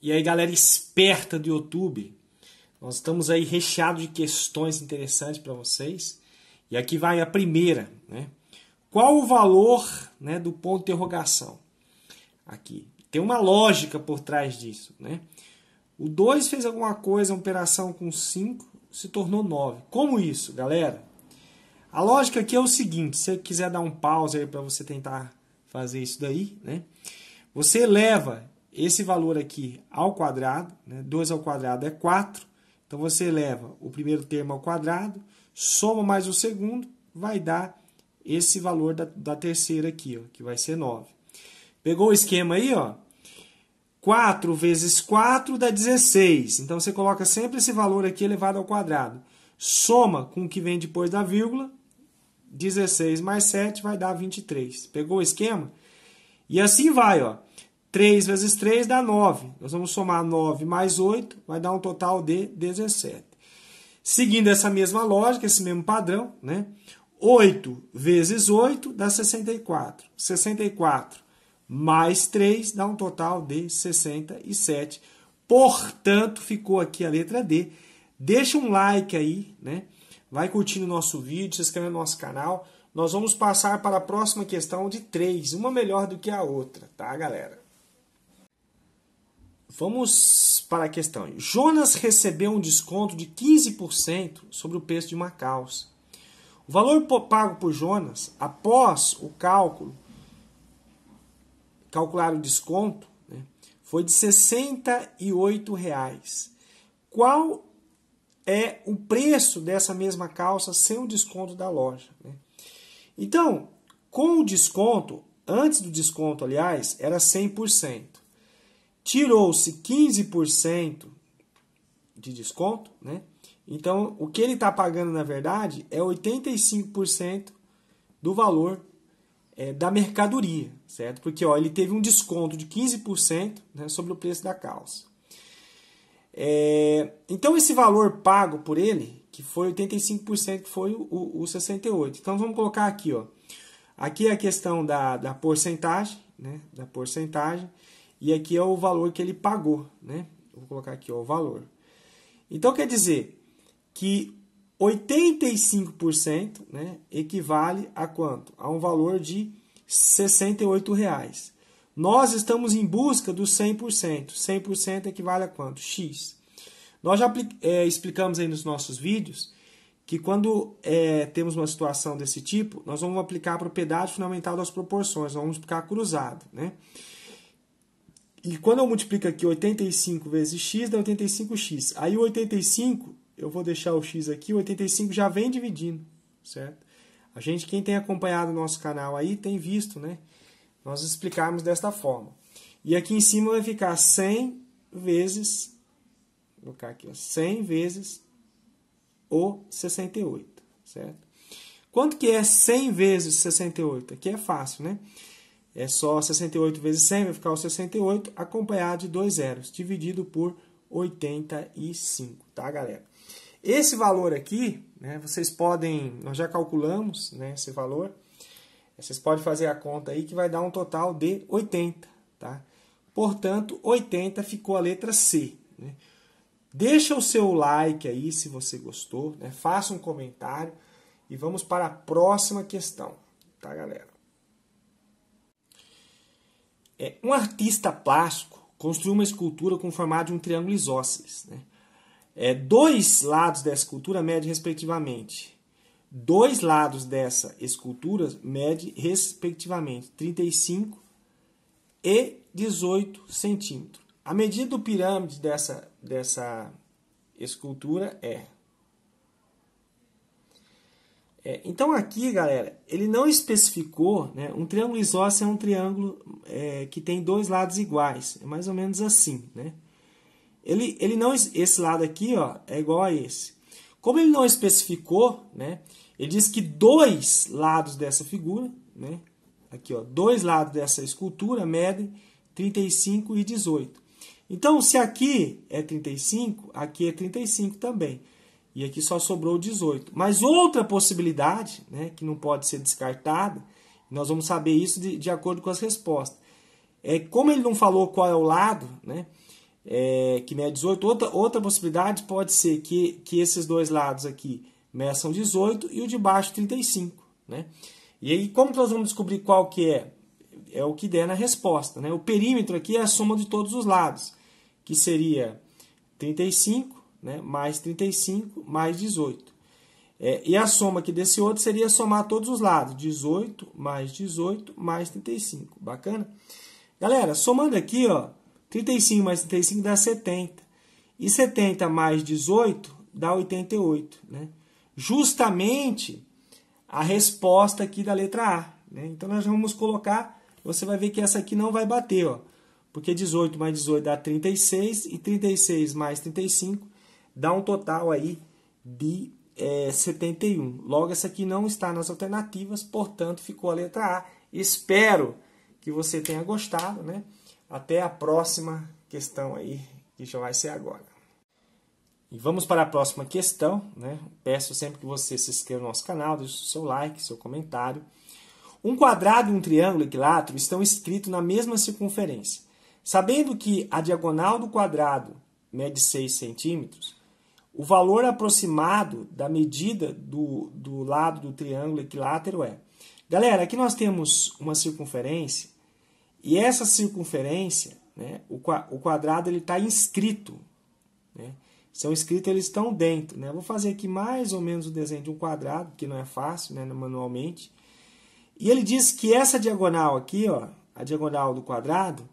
E aí, galera esperta do YouTube, nós estamos aí recheados de questões interessantes para vocês. E aqui vai a primeira, né? Qual o valor né, do ponto de interrogação? Aqui. Tem uma lógica por trás disso, né? O 2 fez alguma coisa, uma operação com 5, se tornou 9. Como isso, galera? A lógica aqui é o seguinte, se você quiser dar um pause aí para você tentar fazer isso daí, né? Você eleva esse valor aqui ao quadrado, né? ao quadrado é 4, então você eleva o primeiro termo ao quadrado, soma mais o segundo, vai dar esse valor da, da terceira aqui, ó, que vai ser 9. Pegou o esquema aí, ó? 4 vezes 4 dá 16. Então você coloca sempre esse valor aqui elevado ao quadrado. Soma com o que vem depois da vírgula, 16 mais 7 vai dar 23. Pegou o esquema? E assim vai, ó. 3 vezes 3 dá 9. Nós vamos somar 9 mais 8, vai dar um total de 17. Seguindo essa mesma lógica, esse mesmo padrão, né? 8 vezes 8 dá 64. 64 mais 3 dá um total de 67. Portanto, ficou aqui a letra D. Deixa um like aí, né? Vai curtindo o nosso vídeo, se inscreve no nosso canal. Nós vamos passar para a próxima questão de 3, uma melhor do que a outra, tá, galera? Vamos para a questão. Jonas recebeu um desconto de 15% sobre o preço de uma calça. O valor pago por Jonas, após o cálculo, calcular o desconto, né, foi de R$ 68,00. Qual é o preço dessa mesma calça sem o desconto da loja? Né? Então, com o desconto, antes do desconto, aliás, era 100% tirou-se 15% de desconto, né? Então, o que ele está pagando, na verdade, é 85% do valor é, da mercadoria, certo? Porque ó, ele teve um desconto de 15% né, sobre o preço da calça. É, então, esse valor pago por ele, que foi 85%, que foi o, o, o 68%. Então, vamos colocar aqui, ó. Aqui é a questão da, da porcentagem, né? Da porcentagem. E aqui é o valor que ele pagou, né? Vou colocar aqui ó, o valor. Então quer dizer que 85% né, equivale a quanto? A um valor de R$ reais. Nós estamos em busca dos 100%. 100% equivale a quanto? X. Nós já é, explicamos aí nos nossos vídeos que quando é, temos uma situação desse tipo, nós vamos aplicar a propriedade fundamental das proporções, vamos aplicar cruzado. Né? E quando eu multiplico aqui 85 vezes x, dá 85x. Aí o 85, eu vou deixar o x aqui, o 85 já vem dividindo, certo? A gente, quem tem acompanhado o nosso canal aí, tem visto, né? Nós explicarmos desta forma. E aqui em cima vai ficar 100 vezes, vou colocar aqui, 100 vezes o 68, certo? Quanto que é 100 vezes 68? Aqui é fácil, né? É só 68 vezes 100, vai ficar o 68 acompanhado de dois zeros, dividido por 85, tá, galera? Esse valor aqui, né, vocês podem, nós já calculamos né, esse valor, vocês podem fazer a conta aí que vai dar um total de 80, tá? Portanto, 80 ficou a letra C. Né? Deixa o seu like aí se você gostou, né? faça um comentário e vamos para a próxima questão, tá, galera? É, um artista plástico construiu uma escultura com o formato de um triângulo isósceles. Né? É, dois lados dessa escultura medem respectivamente. Dois lados dessa escultura medem respectivamente 35 e 18 centímetros. A medida do pirâmide dessa, dessa escultura é é, então aqui, galera, ele não especificou, né? Um triângulo isósceles é um triângulo é, que tem dois lados iguais, é mais ou menos assim, né? Ele, ele não, esse lado aqui, ó, é igual a esse. Como ele não especificou, né? Ele diz que dois lados dessa figura, né? Aqui, ó, dois lados dessa escultura medem 35 e 18. Então, se aqui é 35, aqui é 35 também. E aqui só sobrou 18. Mas outra possibilidade, né, que não pode ser descartada, nós vamos saber isso de, de acordo com as respostas. É, como ele não falou qual é o lado, né, é, que mede 18, outra, outra possibilidade pode ser que, que esses dois lados aqui meçam 18 e o de baixo 35. Né? E aí, como que nós vamos descobrir qual que é? É o que der na resposta. Né? O perímetro aqui é a soma de todos os lados, que seria 35 né? mais 35, mais 18. É, e a soma aqui desse outro seria somar todos os lados, 18 mais 18 mais 35, bacana? Galera, somando aqui, ó, 35 mais 35 dá 70, e 70 mais 18 dá 88, né? Justamente a resposta aqui da letra A, né? Então nós vamos colocar, você vai ver que essa aqui não vai bater, ó, porque 18 mais 18 dá 36, e 36 mais 35 dá um total aí de é, 71. Logo, essa aqui não está nas alternativas, portanto, ficou a letra A. Espero que você tenha gostado, né? Até a próxima questão aí, que já vai ser agora. E vamos para a próxima questão, né? Peço sempre que você se inscreva no nosso canal, deixe o seu like, seu comentário. Um quadrado e um triângulo equilátero estão escritos na mesma circunferência. Sabendo que a diagonal do quadrado mede 6 centímetros, o valor aproximado da medida do, do lado do triângulo equilátero é. Galera, aqui nós temos uma circunferência e essa circunferência, né, o, o quadrado ele está inscrito. Né? São escritos, é eles estão dentro. Né? Vou fazer aqui mais ou menos o desenho de um quadrado, que não é fácil né, manualmente. E ele diz que essa diagonal aqui, ó, a diagonal do quadrado,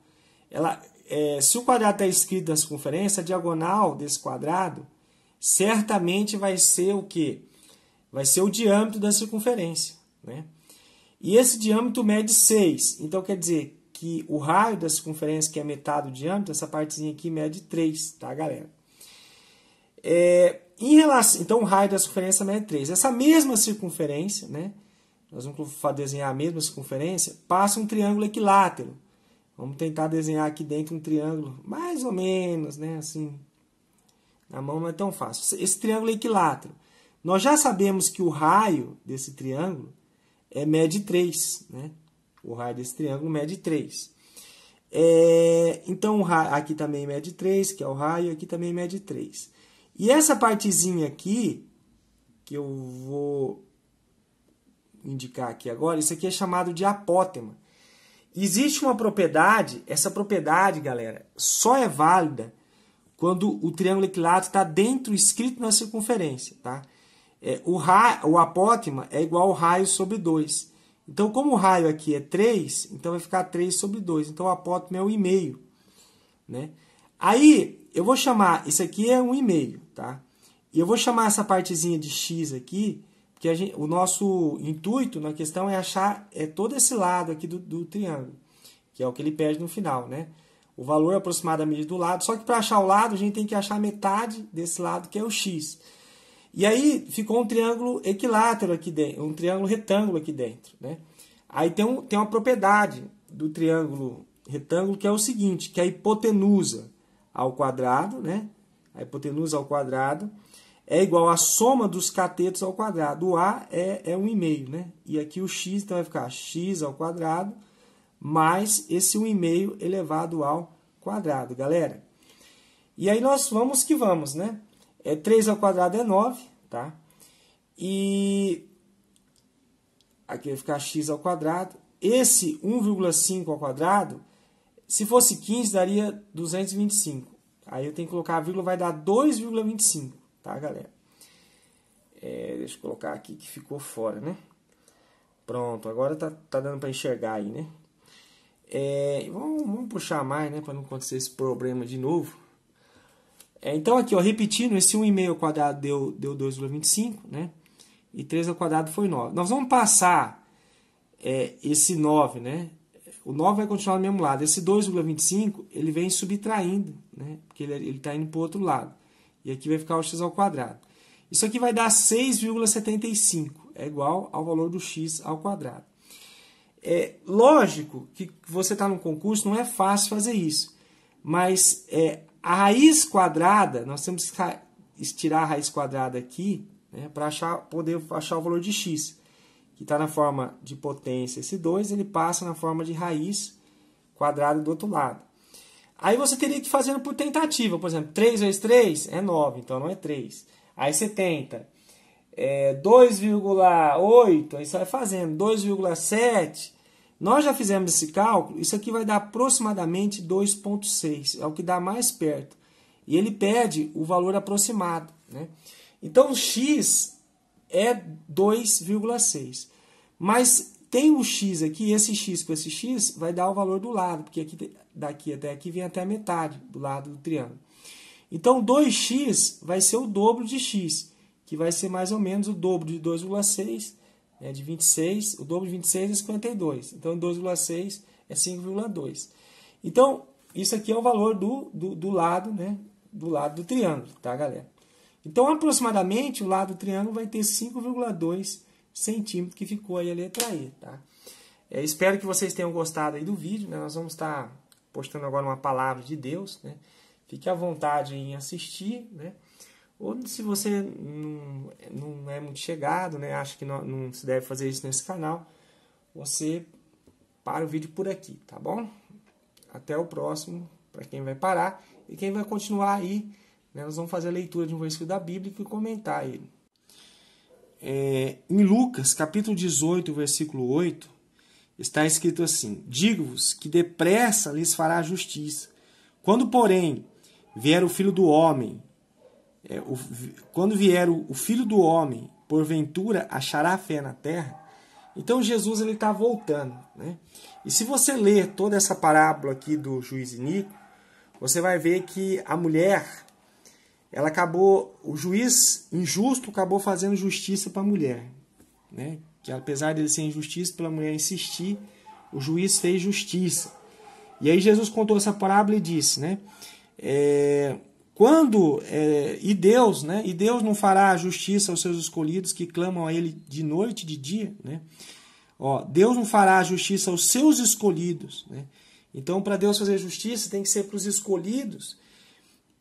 ela, é, se o quadrado está inscrito na circunferência, a diagonal desse quadrado certamente vai ser o que? Vai ser o diâmetro da circunferência. Né? E esse diâmetro mede 6. Então quer dizer que o raio da circunferência, que é metade do diâmetro, essa partezinha aqui mede 3, tá, galera? É, em relação, então o raio da circunferência mede 3. Essa mesma circunferência, né? Nós vamos desenhar a mesma circunferência, passa um triângulo equilátero. Vamos tentar desenhar aqui dentro um triângulo, mais ou menos, né? Assim, a mão não é tão fácil. Esse triângulo é equilátero. Nós já sabemos que o raio desse triângulo é mede 3, né? O raio desse triângulo mede 3. É, então, aqui também mede 3, que é o raio, aqui também mede 3. E essa partezinha aqui, que eu vou indicar aqui agora, isso aqui é chamado de apótema. Existe uma propriedade, essa propriedade, galera, só é válida quando o triângulo equilátero está dentro, escrito na circunferência. Tá? É, o, raio, o apótema é igual ao raio sobre 2. Então, como o raio aqui é 3, então vai ficar 3 sobre 2. Então, o apótema é 1,5. Né? Aí, eu vou chamar, isso aqui é 1,5, tá? E eu vou chamar essa partezinha de x aqui, porque gente, o nosso intuito na questão é achar é todo esse lado aqui do, do triângulo, que é o que ele pede no final, né? o valor aproximadamente do lado. Só que para achar o lado, a gente tem que achar metade desse lado, que é o x. E aí ficou um triângulo equilátero aqui dentro, um triângulo retângulo aqui dentro. Né? Aí tem, um, tem uma propriedade do triângulo retângulo que é o seguinte, que é a hipotenusa ao quadrado, né? a hipotenusa ao quadrado, é igual à soma dos catetos ao quadrado. O A é, é 1,5, né? E aqui o x então vai ficar x ao quadrado mais esse 1,5 elevado ao quadrado, galera. E aí nós vamos que vamos, né? É, 3 ao quadrado é 9, tá? E aqui vai ficar x ao quadrado. Esse 1,5 ao quadrado, se fosse 15, daria 225. Aí eu tenho que colocar a vírgula, vai dar 2,25, tá, galera? É, deixa eu colocar aqui que ficou fora, né? Pronto, agora tá, tá dando para enxergar aí, né? É, vamos, vamos, puxar mais, né, para não acontecer esse problema de novo. É, então aqui, ó, repetindo, esse 1,5 ao quadrado deu, deu 2,25, né? E 3 ao quadrado foi 9. Nós vamos passar é, esse 9, né? O 9 vai continuar do mesmo lado. Esse 2,25, ele vem subtraindo, né? Porque ele está indo para o outro lado. E aqui vai ficar o x ao quadrado. Isso aqui vai dar 6,75, é igual ao valor do x ao quadrado. É lógico que você está num concurso, não é fácil fazer isso. Mas é, a raiz quadrada, nós temos que estirar a raiz quadrada aqui né, para achar, poder achar o valor de x, que está na forma de potência esse 2, ele passa na forma de raiz quadrada do outro lado. Aí você teria que fazer por tentativa, por exemplo, 3 vezes 3 é 9, então não é 3. Aí você tenta é, 2,8, aí você vai fazendo 2,7, nós já fizemos esse cálculo, isso aqui vai dar aproximadamente 2,6, é o que dá mais perto. E ele pede o valor aproximado. Né? Então, x é 2,6. Mas tem o x aqui, esse x com esse x vai dar o valor do lado, porque aqui, daqui até aqui vem até a metade do lado do triângulo. Então, 2x vai ser o dobro de x, que vai ser mais ou menos o dobro de 2,6 né? De 26, o dobro de 26 é 52. Então, 2,6 é 5,2. Então, isso aqui é o valor do, do, do, lado, né? Do lado do triângulo, tá, galera? Então, aproximadamente, o lado do triângulo vai ter 5,2 centímetros, que ficou aí a letra E, tá? É, espero que vocês tenham gostado aí do vídeo, né? Nós vamos estar postando agora uma palavra de Deus, né? Fique à vontade em assistir, né? Ou se você não, não é muito chegado, né, acha que não, não se deve fazer isso nesse canal, você para o vídeo por aqui, tá bom? Até o próximo, para quem vai parar. E quem vai continuar aí, né, nós vamos fazer a leitura de um versículo da Bíblia e comentar ele. É, em Lucas, capítulo 18, versículo 8, está escrito assim: Digo-vos que depressa lhes fará justiça. Quando, porém, vier o filho do homem, é, o, quando vier o, o, filho do homem, porventura achará fé na terra. Então Jesus ele está voltando, né? E se você ler toda essa parábola aqui do juiz Inico, você vai ver que a mulher, ela acabou, o juiz injusto acabou fazendo justiça para a mulher, né? Que apesar dele ser injustiça pela mulher insistir, o juiz fez justiça. E aí Jesus contou essa parábola e disse, né? É, quando é, e Deus, né? E Deus não fará justiça aos seus escolhidos que clamam a Ele de noite e de dia, né? Ó, Deus não fará justiça aos seus escolhidos, né? Então, para Deus fazer justiça, tem que ser para os escolhidos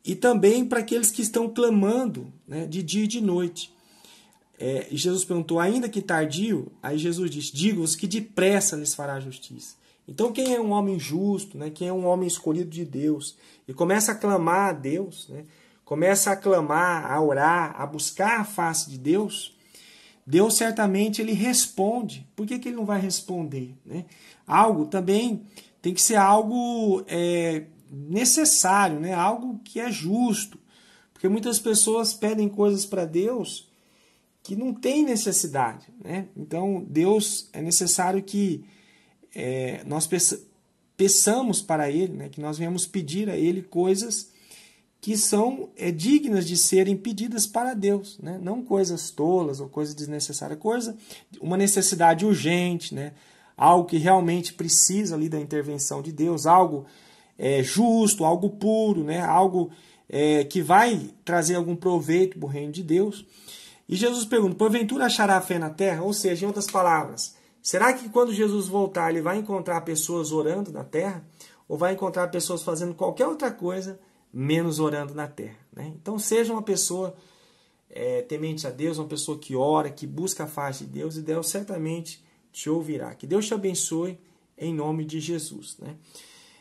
e também para aqueles que estão clamando, né? De dia e de noite. É, e Jesus perguntou, ainda que tardio, aí Jesus diz: digo-vos que depressa lhes fará justiça. Então, quem é um homem justo, né? quem é um homem escolhido de Deus, e começa a clamar a Deus, né? começa a clamar, a orar, a buscar a face de Deus, Deus certamente ele responde. Por que, que ele não vai responder? Né? Algo também tem que ser algo é, necessário, né? algo que é justo. Porque muitas pessoas pedem coisas para Deus que não tem necessidade. Né? Então, Deus é necessário que é, nós peçamos para Ele, né, que nós venhamos pedir a Ele coisas que são é, dignas de serem pedidas para Deus, né? não coisas tolas ou coisas desnecessárias, coisa, uma necessidade urgente, né? algo que realmente precisa ali da intervenção de Deus, algo é, justo, algo puro, né? algo é, que vai trazer algum proveito para o reino de Deus. E Jesus pergunta: porventura achará fé na terra? Ou seja, em outras palavras, Será que quando Jesus voltar, ele vai encontrar pessoas orando na terra? Ou vai encontrar pessoas fazendo qualquer outra coisa menos orando na terra? Né? Então, seja uma pessoa é, temente a Deus, uma pessoa que ora, que busca a face de Deus, e Deus certamente te ouvirá. Que Deus te abençoe em nome de Jesus. Né?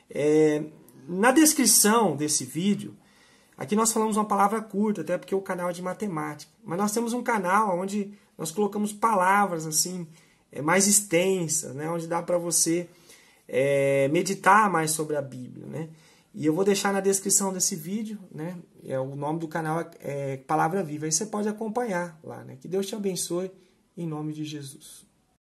É, na descrição desse vídeo, aqui nós falamos uma palavra curta, até porque é o canal é de matemática. Mas nós temos um canal onde nós colocamos palavras assim é mais extensas, né? onde dá para você é, meditar mais sobre a Bíblia. Né? E eu vou deixar na descrição desse vídeo, né? é, o nome do canal é, Palavra Viva, aí você pode acompanhar lá. Né? Que Deus te abençoe, em nome de Jesus.